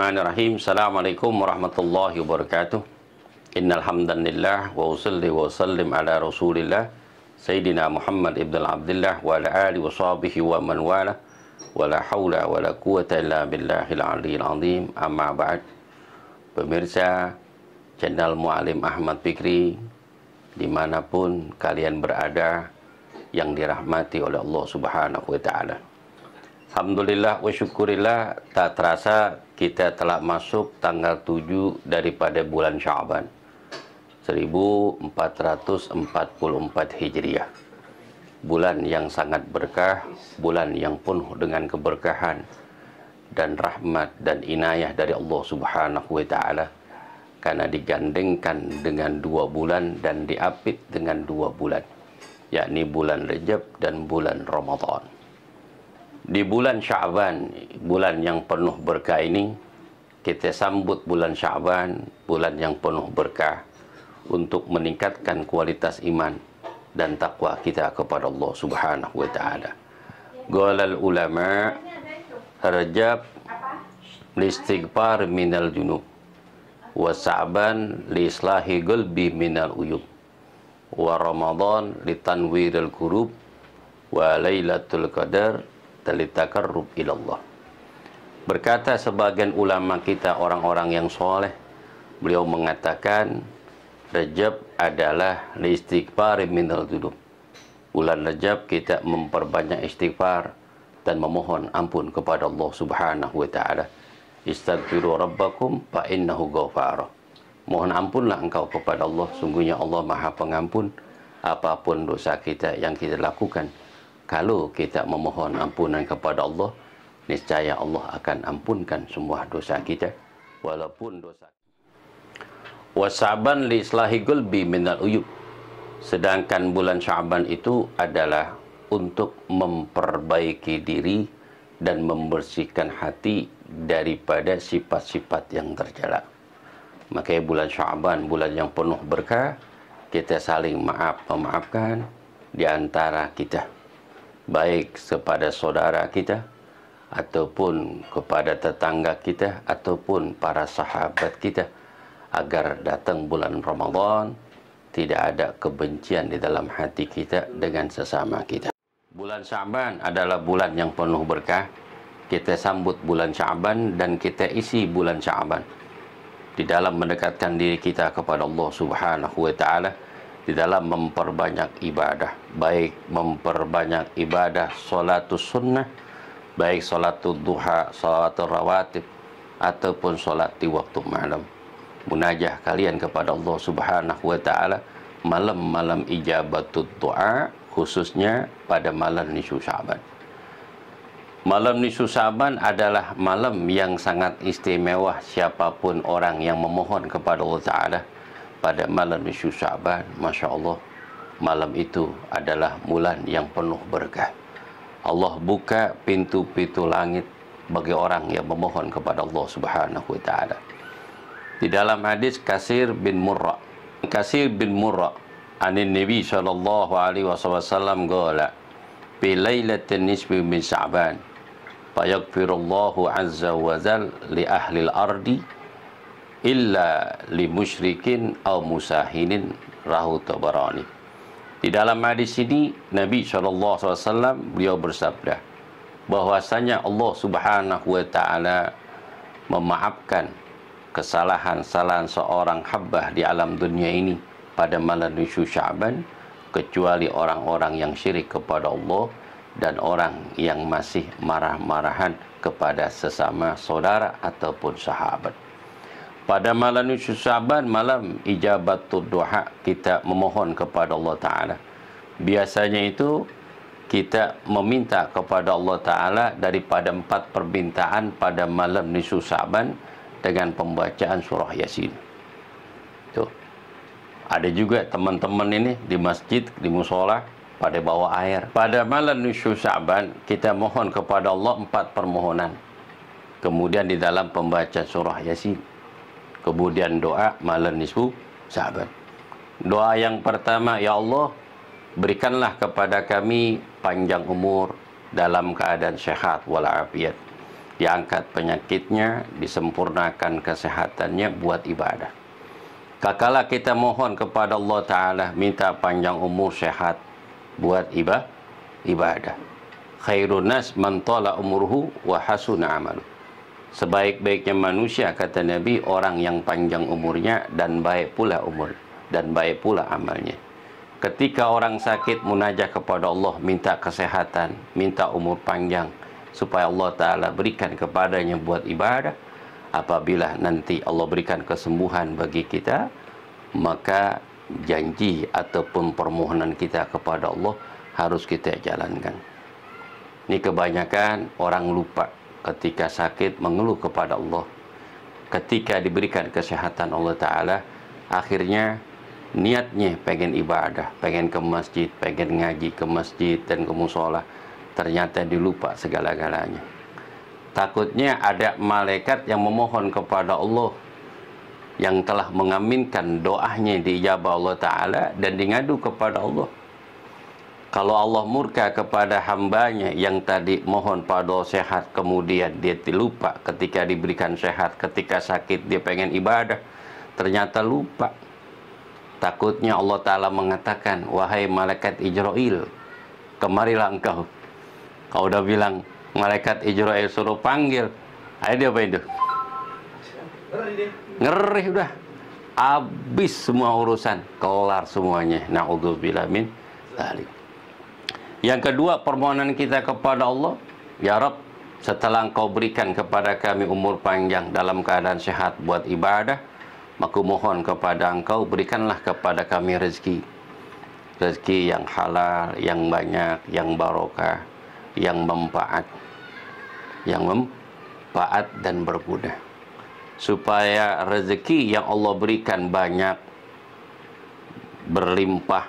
Bismillahirrahmanirrahim. Assalamualaikum warahmatullahi wabarakatuh. Innal hamdalillah wa usalli wa sallim ala Rasulillah Sayyidina Muhammad ibn Abdullah wa ala alihi wa sahbihi wa man wala wa la haula wa la quwata illa billahil aliyil azim. Amma ba'd. Pemirsa channel Mualim Ahmad Fikri dimanapun kalian berada yang dirahmati oleh Allah Subhanahu wa taala. Alhamdulillah wa syukurillah tak terasa kita telah masuk tanggal 7 daripada bulan Syaban 1444 Hijriah bulan yang sangat berkah bulan yang penuh dengan keberkahan dan rahmat dan inayah dari Allah Subhanahu wa taala karena digandengkan dengan dua bulan dan diapit dengan dua bulan yakni bulan Rejab dan bulan Ramadan di bulan Syaban, bulan yang penuh berkah ini, kita sambut bulan Syaban, bulan yang penuh berkah untuk meningkatkan kualitas iman dan takwa kita kepada Allah Subhanahu wa taala. Golal ulama Rajab listighfar minal junub wa Sa'ban li islahi qalbi minal uyub wa Ramadan li tanwiril qurub wa Lailatul Qadar talittakarrub ilallah. Berkata sebagian ulama kita orang-orang yang soleh, beliau mengatakan Rejab adalah listikfar minal dzunub. Bulan Rejab kita memperbanyak istighfar dan memohon ampun kepada Allah Subhanahu wa taala. Istaghfiru rabbakum fa innahu ghafar. Mohon ampunlah engkau kepada Allah, sungguhnya Allah Maha Pengampun apapun dosa kita yang kita lakukan. Kalau kita memohon ampunan kepada Allah, niscaya Allah akan ampunkan semua dosa kita walaupun dosa Wasaban li islahi gulbi minal uyub Sedangkan bulan Syaban itu adalah untuk memperbaiki diri dan membersihkan hati daripada sifat-sifat yang tercela. Makanya bulan Syaban, bulan yang penuh berkah, kita saling maaf memaafkan di antara kita baik kepada saudara kita ataupun kepada tetangga kita ataupun para sahabat kita agar datang bulan Ramadan tidak ada kebencian di dalam hati kita dengan sesama kita. Bulan Syaban adalah bulan yang penuh berkah. Kita sambut bulan Syaban dan kita isi bulan Syaban di dalam mendekatkan diri kita kepada Allah Subhanahu wa taala di dalam memperbanyak ibadah baik memperbanyak ibadah solat sunnah baik solat duha solat rawatib ataupun solat di waktu malam munajah kalian kepada Allah subhanahu wa ta'ala malam-malam ijabat doa khususnya pada malam nisu syaban malam nisu syaban adalah malam yang sangat istimewa siapapun orang yang memohon kepada Allah ta'ala pada malam Nisfu Sa'ban, Masya Allah, malam itu adalah bulan yang penuh berkah. Allah buka pintu-pintu langit bagi orang yang memohon kepada Allah Subhanahu wa taala. Di dalam hadis Kasir bin Murrah. Kasir bin Murrah anin Nabi shallallahu alaihi wasallam qala bi lailatin nisfi min Sya'ban fa yaghfirullahu azza wa jalla li ahli al-ardi illa limusyrikin au musahinin rahu tabarani di dalam hadis ini Nabi SAW beliau bersabda bahwasanya Allah Subhanahu wa taala memaafkan kesalahan-kesalahan seorang habbah di alam dunia ini pada malam Nisfu Sya'ban kecuali orang-orang yang syirik kepada Allah dan orang yang masih marah-marahan kepada sesama saudara ataupun sahabat. Pada malam Nusyus saban malam ijabatul doha kita memohon kepada Allah Ta'ala. Biasanya itu kita meminta kepada Allah Ta'ala daripada empat permintaan pada malam Nusyus saban dengan pembacaan surah Yasin. Tuh. Ada juga teman-teman ini di masjid, di musola, pada bawa air. Pada malam Nusyus saban kita mohon kepada Allah empat permohonan. Kemudian di dalam pembacaan surah Yasin kemudian doa malam nisfu sahabat. Doa yang pertama, Ya Allah, berikanlah kepada kami panjang umur dalam keadaan sehat walafiat. Diangkat penyakitnya, disempurnakan kesehatannya buat ibadah. Kakala kita mohon kepada Allah Ta'ala minta panjang umur sehat buat ibadah. ibadah. Khairun nas man umurhu wa hasuna amaluh sebaik-baiknya manusia kata Nabi orang yang panjang umurnya dan baik pula umur dan baik pula amalnya. Ketika orang sakit munajah kepada Allah minta kesehatan, minta umur panjang supaya Allah taala berikan kepadanya buat ibadah. Apabila nanti Allah berikan kesembuhan bagi kita, maka janji ataupun permohonan kita kepada Allah harus kita jalankan. Ini kebanyakan orang lupa ketika sakit mengeluh kepada Allah ketika diberikan kesehatan Allah Ta'ala akhirnya niatnya pengen ibadah pengen ke masjid pengen ngaji ke masjid dan ke musola ternyata dilupa segala-galanya takutnya ada malaikat yang memohon kepada Allah yang telah mengaminkan doanya diijabah Allah Ta'ala dan dingadu kepada Allah kalau Allah murka kepada hambanya yang tadi mohon pada sehat kemudian dia lupa ketika diberikan sehat ketika sakit dia pengen ibadah ternyata lupa takutnya Allah Ta'ala mengatakan wahai malaikat Ijroil kemarilah engkau kau udah bilang malaikat Ijroil suruh panggil ayo dia apa itu ngeri udah habis semua urusan kelar semuanya na'udzubillah min zalik yang kedua, permohonan kita kepada Allah, Ya Rab, setelah engkau berikan kepada kami umur panjang dalam keadaan sehat buat ibadah, maka mohon kepada engkau, berikanlah kepada kami rezeki. Rezeki yang halal, yang banyak, yang barokah, yang mempaat. Yang mempaat dan berguna. Supaya rezeki yang Allah berikan banyak, berlimpah,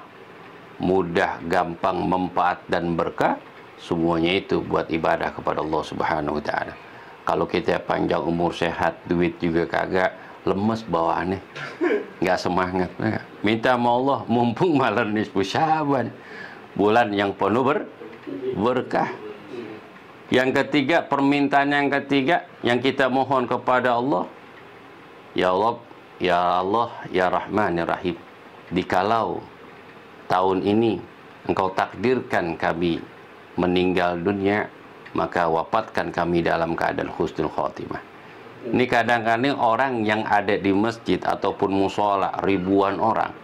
mudah, gampang, mempaat dan berkah, semuanya itu buat ibadah kepada Allah Subhanahu wa taala. Kalau kita panjang umur sehat, duit juga kagak, lemes bawaannya. Nggak semangat. Ya minta sama Allah mumpung malam nisfu Syaban. Bulan yang penuh ber berkah. Yang ketiga, permintaan yang ketiga yang kita mohon kepada Allah, ya Allah, ya Allah, ya Rahman, ya Rahim. Dikalau tahun ini engkau takdirkan kami meninggal dunia, maka wafatkan kami dalam keadaan husnul khotimah. Ini kadang-kadang orang yang ada di masjid ataupun musola ribuan orang.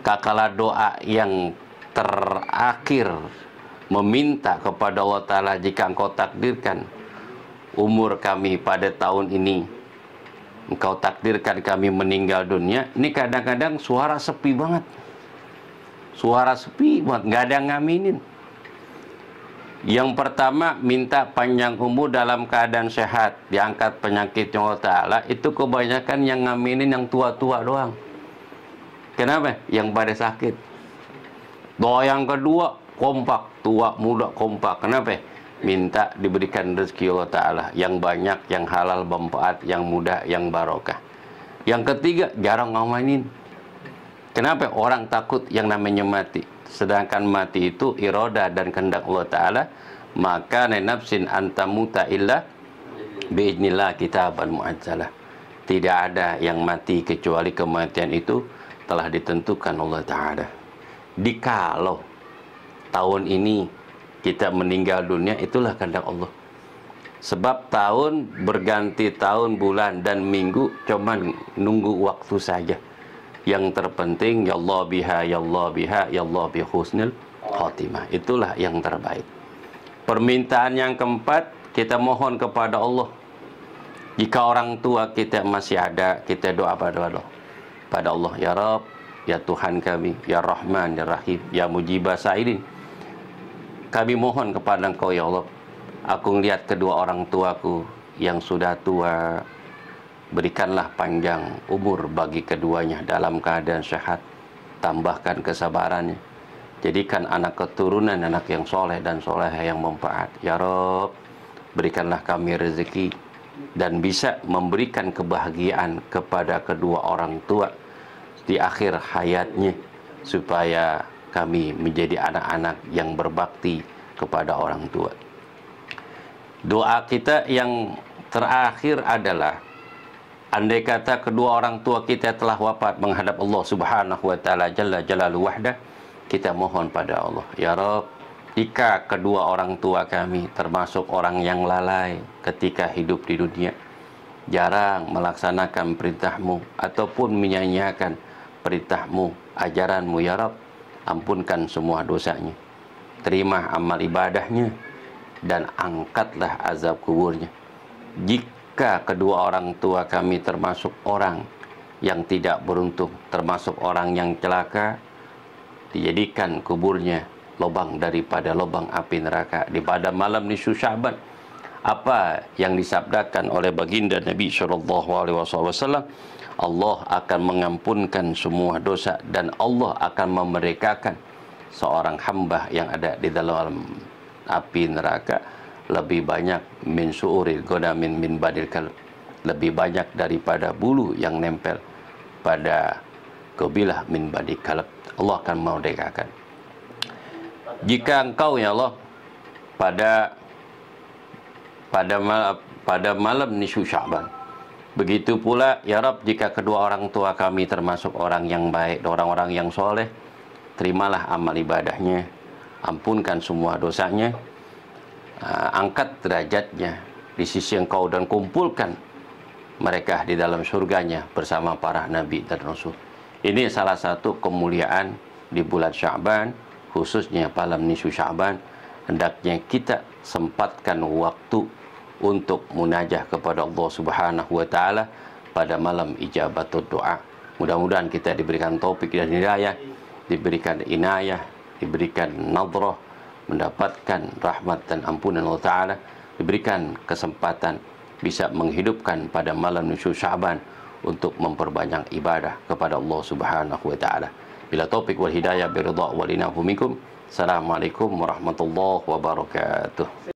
Kakala doa yang terakhir meminta kepada Allah Ta'ala jika engkau takdirkan umur kami pada tahun ini. Engkau takdirkan kami meninggal dunia. Ini kadang-kadang suara sepi banget Suara sepi buat nggak ada yang ngaminin. Yang pertama minta panjang umur dalam keadaan sehat, diangkat penyakitnya Allah Ta'ala, itu kebanyakan yang ngaminin yang tua-tua doang. Kenapa? Yang pada sakit. Doa yang kedua, kompak, tua, muda, kompak. Kenapa? Minta diberikan rezeki Allah Ta'ala, yang banyak, yang halal, bermanfaat, yang mudah, yang barokah. Yang ketiga, jarang ngaminin. Kenapa orang takut yang namanya mati? Sedangkan mati itu iroda dan kehendak Allah Ta'ala. Maka nafsin antamuta illa biiznillah kitaban mu'ajjalah. Tidak ada yang mati kecuali kematian itu telah ditentukan Allah Ta'ala. Dikalau tahun ini kita meninggal dunia itulah kehendak Allah. Sebab tahun berganti tahun, bulan, dan minggu cuman nunggu waktu saja yang terpenting ya Allah biha ya Allah biha ya Allah bi husnul khatimah itulah yang terbaik permintaan yang keempat kita mohon kepada Allah jika orang tua kita masih ada kita doa pada Allah pada Allah ya Rabb ya Tuhan kami ya Rahman ya Rahim ya Mujibah Sa'idin kami mohon kepada Engkau ya Allah aku melihat kedua orang tuaku yang sudah tua Berikanlah panjang umur bagi keduanya dalam keadaan sehat. Tambahkan kesabarannya. Jadikan anak keturunan anak yang soleh dan soleh yang memfaat. Ya Rob, berikanlah kami rezeki dan bisa memberikan kebahagiaan kepada kedua orang tua di akhir hayatnya supaya kami menjadi anak-anak yang berbakti kepada orang tua. Doa kita yang terakhir adalah Andai kata kedua orang tua kita telah wafat menghadap Allah Subhanahu wa taala jalla jalalu wahda, kita mohon pada Allah, ya Rabb, jika kedua orang tua kami termasuk orang yang lalai ketika hidup di dunia, jarang melaksanakan perintahmu ataupun menyanyiakan perintahmu, ajaranmu ya Rabb, ampunkan semua dosanya. Terima amal ibadahnya dan angkatlah azab kuburnya. Jika maka kedua orang tua kami termasuk orang yang tidak beruntung, termasuk orang yang celaka, dijadikan kuburnya lobang daripada lobang api neraka. Di pada malam di Syaban, apa yang disabdakan oleh baginda Nabi Shallallahu Alaihi Wasallam, Allah akan mengampunkan semua dosa dan Allah akan memerdekakan seorang hamba yang ada di dalam api neraka lebih banyak min su'uril godamin min badil kalb lebih banyak daripada bulu yang nempel pada gobilah min badil kalb Allah akan merdekakan jika engkau ya Allah pada pada malam pada malam nisfu Syaban begitu pula ya Rab jika kedua orang tua kami termasuk orang yang baik orang-orang yang soleh terimalah amal ibadahnya ampunkan semua dosanya Ah, angkat derajatnya di sisi engkau dan kumpulkan mereka di dalam surganya bersama para nabi dan rasul. Ini salah satu kemuliaan di bulan Syaban, khususnya malam nisu Syaban, hendaknya kita sempatkan waktu untuk munajah kepada Allah Subhanahu wa taala pada malam ijabatul doa. Mudah-mudahan kita diberikan topik dan hidayah, diberikan inayah, diberikan nadroh, mendapatkan rahmat dan ampunan Allah Ta'ala diberikan kesempatan bisa menghidupkan pada malam nusyur Syaban untuk memperbanyak ibadah kepada Allah Subhanahu wa taala. Bila topik wal hidayah biridha wa linafumikum. Assalamualaikum warahmatullahi wabarakatuh.